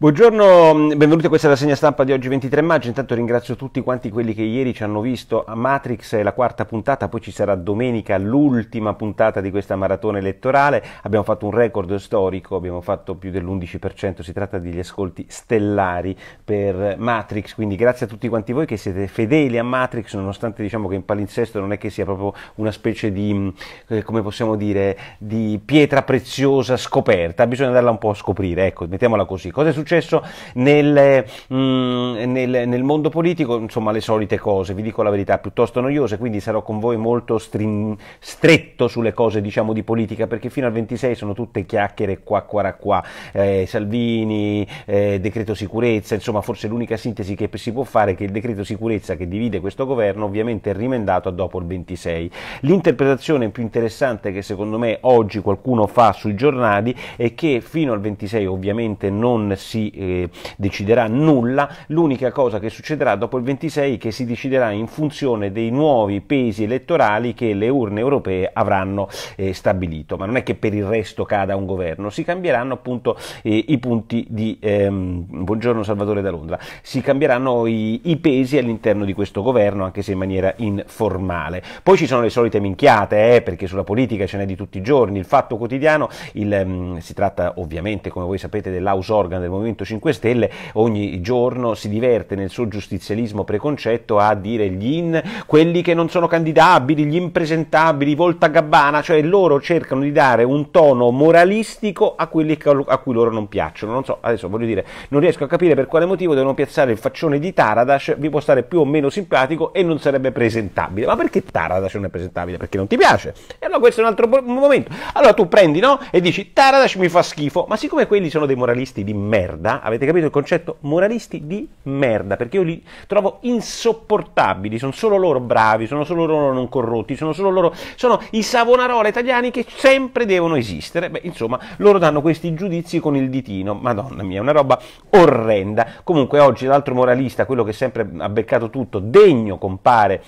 Buongiorno, mm, benvenuti a questa rassegna stampa di oggi 23 maggio. Intanto ringrazio tutti quanti quelli che ieri ci hanno visto. A Matrix è la quarta puntata, poi ci sarà domenica l'ultima puntata di questa maratona elettorale. Abbiamo fatto un record storico, abbiamo fatto più dell'11%, si tratta degli ascolti stellari per Matrix, quindi grazie a tutti quanti voi che siete fedeli a Matrix, nonostante diciamo che in palinsesto non è che sia proprio una specie di, mm, eh, come possiamo dire, di pietra preziosa scoperta, bisogna andarla un po' a scoprire, ecco, mettiamola così. Cosa è successo? successo nel, mh, mm, nel, nel, mondo politico, insomma le solite cose, vi dico la verità, piuttosto noiose, quindi sarò con voi molto string, stretto sulle cose diciamo di politica, perché fino al 26 sono tutte chiacchiere qua, qua, qua, eh, Salvini, eh, decreto sicurezza, insomma forse l'unica sintesi che si può fare è che il decreto sicurezza che divide questo governo ovviamente è rimendato a dopo il 26. L'interpretazione più interessante che secondo me oggi qualcuno fa sui giornali è che fino al 26 ovviamente non si si eh, deciderà nulla, l'unica cosa che succederà dopo il 26 è che si deciderà in funzione dei nuovi pesi elettorali che le urne europee avranno eh, stabilito, ma non è che per il resto cada un governo, si cambieranno appunto eh, i punti di... Ehm, buongiorno Salvatore da Londra, si cambieranno i, i pesi all'interno di questo governo, anche se in maniera informale. Poi ci sono le solite minchiate, eh, perché sulla politica ce n'è di tutti i giorni, il fatto quotidiano, il, um, si tratta ovviamente, come voi sapete, dell'house organ del Movimento Movimento 5 Stelle ogni giorno si diverte nel suo giustizialismo preconcetto a dire gli in, quelli che non sono candidabili, gli impresentabili, volta gabbana, cioè loro cercano di dare un tono moralistico a quelli a cui loro non piacciono. Non so, adesso voglio dire, non riesco a capire per quale motivo devono piazzare il faccione di Taradash, vi può stare più o meno simpatico e non sarebbe presentabile. Ma perché Taradash non è presentabile? Perché non ti piace? E allora questo è un altro momento. Allora tu prendi, no? E dici Taradash mi fa schifo, ma siccome quelli sono dei moralisti di merda, merda, avete capito il concetto? Moralisti di merda, perché io li trovo insopportabili, sono solo loro bravi, sono solo loro non corrotti, sono solo loro, sono i savonarola italiani che sempre devono esistere. Beh, insomma, loro danno questi giudizi con il ditino, madonna mia, una roba orrenda. Comunque oggi l'altro moralista, quello che sempre ha beccato tutto, degno compare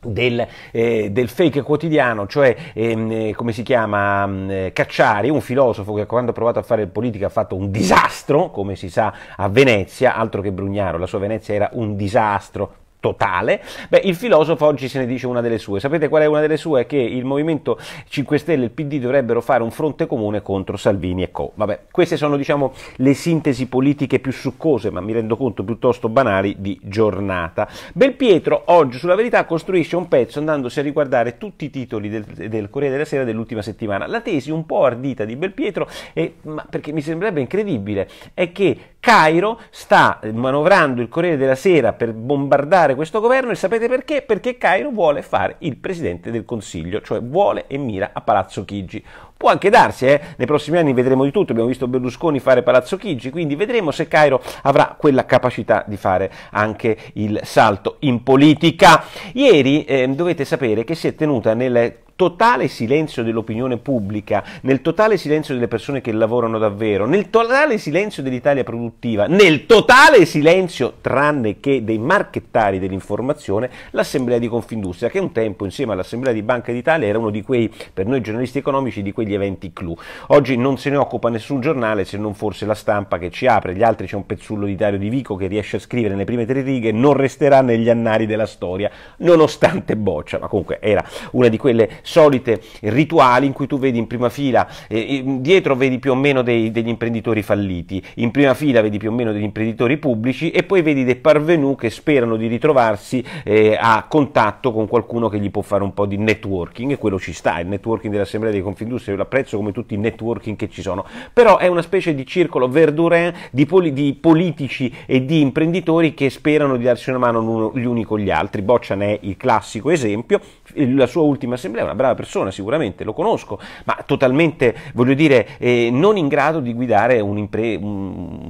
del, eh, del, fake quotidiano, cioè ehm, eh, come si chiama mm, eh, Cacciari, un filosofo che quando ha provato a fare politica ha fatto un disastro, come si sa a Venezia, altro che Brugnaro, la sua Venezia era un disastro, totale, beh, il filosofo oggi se ne dice una delle sue. Sapete qual è una delle sue? Che il Movimento 5 Stelle e il PD dovrebbero fare un fronte comune contro Salvini e Co. Vabbè, queste sono diciamo le sintesi politiche più succose, ma mi rendo conto piuttosto banali, di giornata. Belpietro oggi sulla verità costruisce un pezzo andandosi a riguardare tutti i titoli del, del Corriere della Sera dell'ultima settimana. La tesi un po' ardita di Belpietro, è, perché mi sembrerebbe incredibile, è che Cairo sta manovrando il Corriere della Sera per bombardare questo governo e sapete perché? Perché Cairo vuole fare il presidente del Consiglio, cioè vuole e mira a Palazzo Chigi. Può anche darsi, eh? nei prossimi anni vedremo di tutto, abbiamo visto Berlusconi fare Palazzo Chigi, quindi vedremo se Cairo avrà quella capacità di fare anche il salto in politica. Ieri eh, dovete sapere che si è tenuta nelle totale silenzio dell'opinione pubblica, nel totale silenzio delle persone che lavorano davvero, nel totale silenzio dell'Italia produttiva, nel totale silenzio, tranne che dei marchettari dell'informazione, l'Assemblea di Confindustria, che un tempo insieme all'Assemblea di Banca d'Italia era uno di quei, per noi giornalisti economici, di quegli eventi clou. Oggi non se ne occupa nessun giornale se non forse la stampa che ci apre, gli altri c'è un pezzullo di Dario Di Vico che riesce a scrivere nelle prime tre righe, non resterà negli annali della storia, nonostante boccia, ma comunque era una di quelle solite rituali in cui tu vedi in prima fila, eh, eh, dietro vedi più o meno dei, degli imprenditori falliti, in prima fila vedi più o meno degli imprenditori pubblici e poi vedi dei parvenus che sperano di ritrovarsi eh, a contatto con qualcuno che gli può fare un po' di networking e quello ci sta, il networking dell'Assemblea dei Confindustria, io l'apprezzo come tutti i networking che ci sono, però è una specie di circolo verdurin eh, di, poli, di politici e di imprenditori che sperano di darsi una mano gli uni con gli altri, Boccian è il classico esempio, la sua ultima assemblea è una brava persona sicuramente, lo conosco, ma totalmente, voglio dire, eh, non in grado di guidare un,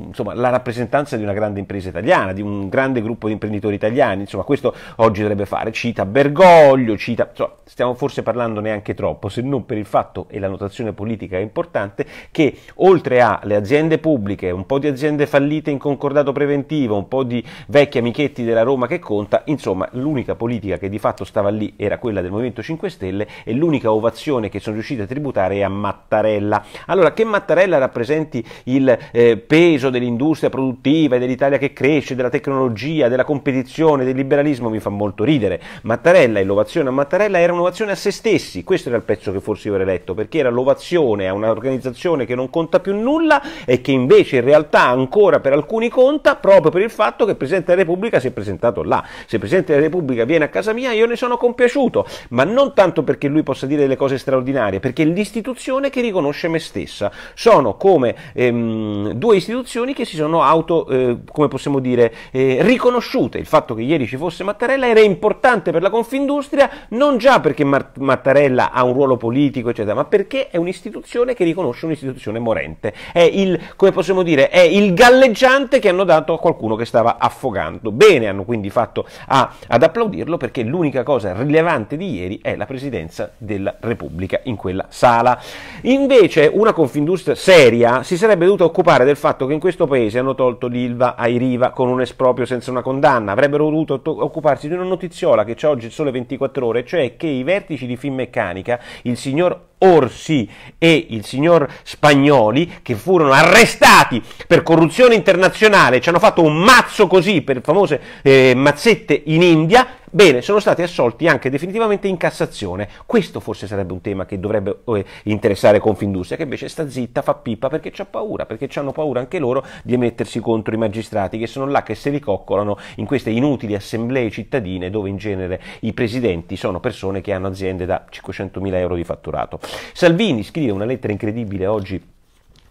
insomma, la rappresentanza di una grande impresa italiana, di un grande gruppo di imprenditori italiani, insomma questo oggi dovrebbe fare, cita Bergoglio, cita, insomma, stiamo forse parlando neanche troppo, se non per il fatto, e la notazione politica è importante, che oltre alle aziende pubbliche, un po' di aziende fallite in concordato preventivo, un po' di vecchi amichetti della Roma che conta, insomma l'unica politica che di fatto stava lì era quella del Movimento 5 Stelle e l'unica ovazione che sono riusciti a tributare è a Mattarella. Allora, che Mattarella rappresenti il eh, peso dell'industria produttiva e dell'Italia che cresce, della tecnologia, della competizione, del liberalismo, mi fa molto ridere. Mattarella e l'ovazione a Mattarella era un'ovazione a se stessi, questo era il pezzo che forse io avrei letto, perché era l'ovazione a un'organizzazione che non conta più nulla e che invece in realtà ancora per alcuni conta proprio per il fatto che il Presidente della Repubblica si è presentato là. Se il Presidente della Repubblica viene a casa mia io ne sono compiaciuto, ma non tanto perché perché lui possa dire delle cose straordinarie, perché è l'istituzione che riconosce me stessa. Sono come ehm, due istituzioni che si sono auto, eh, come possiamo dire, eh, riconosciute. Il fatto che ieri ci fosse Mattarella era importante per la Confindustria, non già perché Mart- Mattarella ha un ruolo politico, eccetera, ma perché è un'istituzione che riconosce un'istituzione morente. È il, come possiamo dire, è il galleggiante che hanno dato a qualcuno che stava affogando. Bene hanno quindi fatto a, ad applaudirlo perché l'unica cosa rilevante di ieri è la presidenza presidenza della Repubblica in quella sala. Invece una Confindustria seria si sarebbe dovuta occupare del fatto che in questo paese hanno tolto l'ILVA ai Riva con un esproprio senza una condanna, avrebbero dovuto occuparsi di una notiziola che c'è oggi il sole 24 ore, cioè che i vertici di Finmeccanica, il signor Orsi e il signor Spagnoli, che furono arrestati per corruzione internazionale, ci hanno fatto un mazzo così per famose eh, mazzette in India, Bene, sono stati assolti anche definitivamente in Cassazione. Questo forse sarebbe un tema che dovrebbe eh, interessare Confindustria, che invece sta zitta, fa pippa perché c'ha paura, perché hanno paura anche loro di emettersi contro i magistrati che sono là che se li coccolano in queste inutili assemblee cittadine dove in genere i presidenti sono persone che hanno aziende da 500.000 euro di fatturato. Salvini scrive una lettera incredibile oggi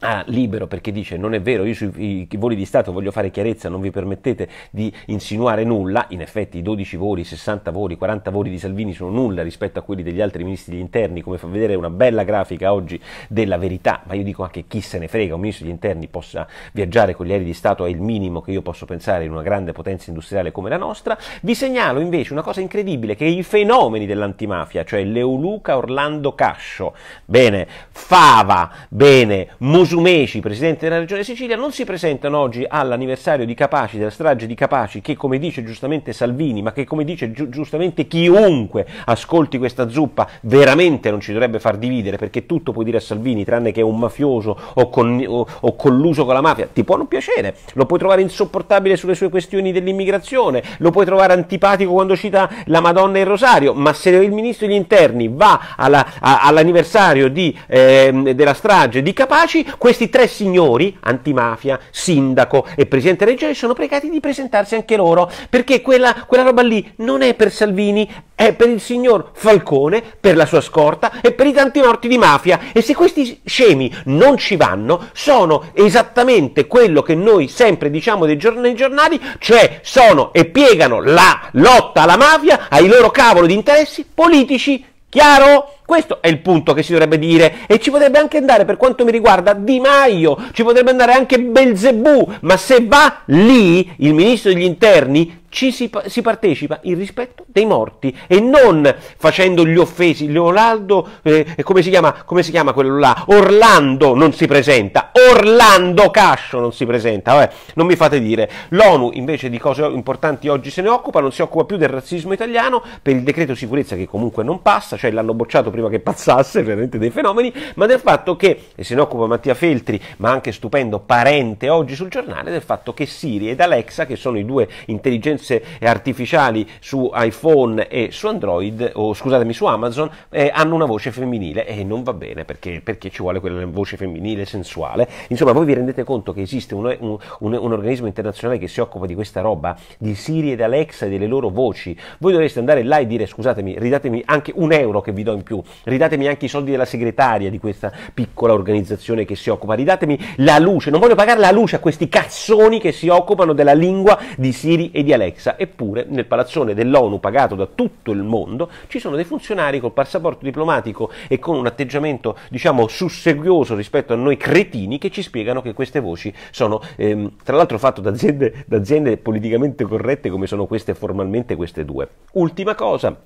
a libero perché dice non è vero, io sui voli di Stato voglio fare chiarezza, non vi permettete di insinuare nulla, in effetti i 12 voli, 60 voli, 40 voli di Salvini sono nulla rispetto a quelli degli altri ministri degli interni, come fa vedere una bella grafica oggi della verità, ma io dico anche chi se ne frega, un ministro degli interni possa viaggiare con gli aerei di Stato è il minimo che io posso pensare in una grande potenza industriale come la nostra, vi segnalo invece una cosa incredibile che i fenomeni dell'antimafia, cioè Leoluca Orlando Cascio, bene, Fava, bene, Musulmano, Musumeci, presidente della regione Sicilia, non si presentano oggi all'anniversario di Capaci, della strage di Capaci, che come dice giustamente Salvini, ma che come dice gi giustamente chiunque ascolti questa zuppa, veramente non ci dovrebbe far dividere, perché tutto puoi dire a Salvini, tranne che è un mafioso o, con o, o colluso con la mafia, ti può non piacere, lo puoi trovare insopportabile sulle sue questioni dell'immigrazione, lo puoi trovare antipatico quando cita la Madonna e il Rosario, ma se il ministro degli interni va all'anniversario di, eh, della strage di Capaci, questi tre signori, antimafia, sindaco e presidente della regione, sono pregati di presentarsi anche loro, perché quella, quella roba lì non è per Salvini, è per il signor Falcone, per la sua scorta e per i tanti morti di mafia. E se questi scemi non ci vanno, sono esattamente quello che noi sempre diciamo dei giornali, giornali cioè sono e piegano la lotta alla mafia ai loro cavolo di interessi politici. Chiaro? Questo è il punto che si dovrebbe dire e ci potrebbe anche andare per quanto mi riguarda Di Maio, ci potrebbe andare anche Belzebù, ma se va lì il ministro degli interni ci si, si, partecipa il rispetto dei morti e non facendo gli offesi. Leonardo, eh, come, si chiama, come si chiama quello là? Orlando non si presenta, Orlando Cascio non si presenta, eh, non mi fate dire. L'ONU invece di cose importanti oggi se ne occupa, non si occupa più del razzismo italiano per il decreto sicurezza che comunque non passa, cioè l'hanno bocciato prima che passasse veramente dei fenomeni, ma del fatto che, e se ne occupa Mattia Feltri, ma anche stupendo parente oggi sul giornale, del fatto che Siri ed Alexa, che sono i due intelligenze sicurezze artificiali su iPhone e su Android, o scusatemi, su Amazon, eh, hanno una voce femminile e non va bene perché, perché, ci vuole quella voce femminile sensuale. Insomma, voi vi rendete conto che esiste un, un, un, un organismo internazionale che si occupa di questa roba, di Siri ed Alexa e delle loro voci. Voi dovreste andare là e dire scusatemi, ridatemi anche un euro che vi do in più, ridatemi anche i soldi della segretaria di questa piccola organizzazione che si occupa, ridatemi la luce, non voglio pagare la luce a questi cazzoni che si occupano della lingua di Siri e di Alexa. Alexa, eppure nel palazzone dell'ONU pagato da tutto il mondo ci sono dei funzionari col passaporto diplomatico e con un atteggiamento diciamo susseguioso rispetto a noi cretini che ci spiegano che queste voci sono ehm, tra l'altro fatte da aziende, da aziende politicamente corrette come sono queste formalmente queste due. Ultima cosa,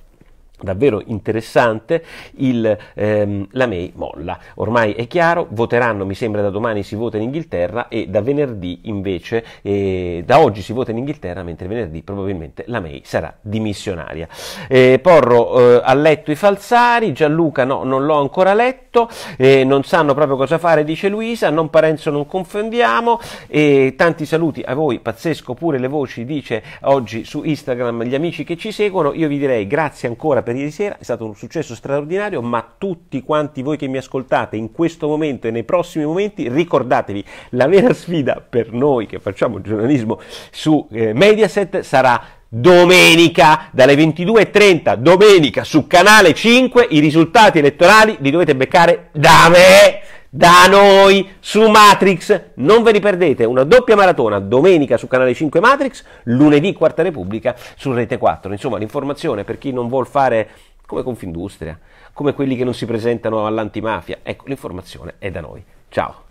davvero interessante, il, ehm, la May molla. Ormai è chiaro, voteranno, mi sembra da domani si vota in Inghilterra e da venerdì invece, eh, da oggi si vota in Inghilterra, mentre venerdì probabilmente la May sarà dimissionaria. Eh, Porro eh, ha letto i falsari, Gianluca no, non l'ho ancora letto, eh, non sanno proprio cosa fare, dice Luisa, non Parenzo non confondiamo, tanti saluti a voi, pazzesco pure le voci, dice oggi su Instagram gli amici che ci seguono, io vi direi grazie ancora per per ieri sera, è stato un successo straordinario, ma tutti quanti voi che mi ascoltate in questo momento e nei prossimi momenti, ricordatevi, la vera sfida per noi che facciamo giornalismo su eh, Mediaset sarà domenica dalle 22.30, domenica su Canale 5, i risultati elettorali li dovete beccare da me! da noi su Matrix. Non ve li perdete, una doppia maratona domenica su canale 5 Matrix, lunedì Quarta Repubblica su Rete 4. Insomma, l'informazione per chi non vuol fare come Confindustria, come quelli che non si presentano all'antimafia. Ecco, l'informazione è da noi. Ciao.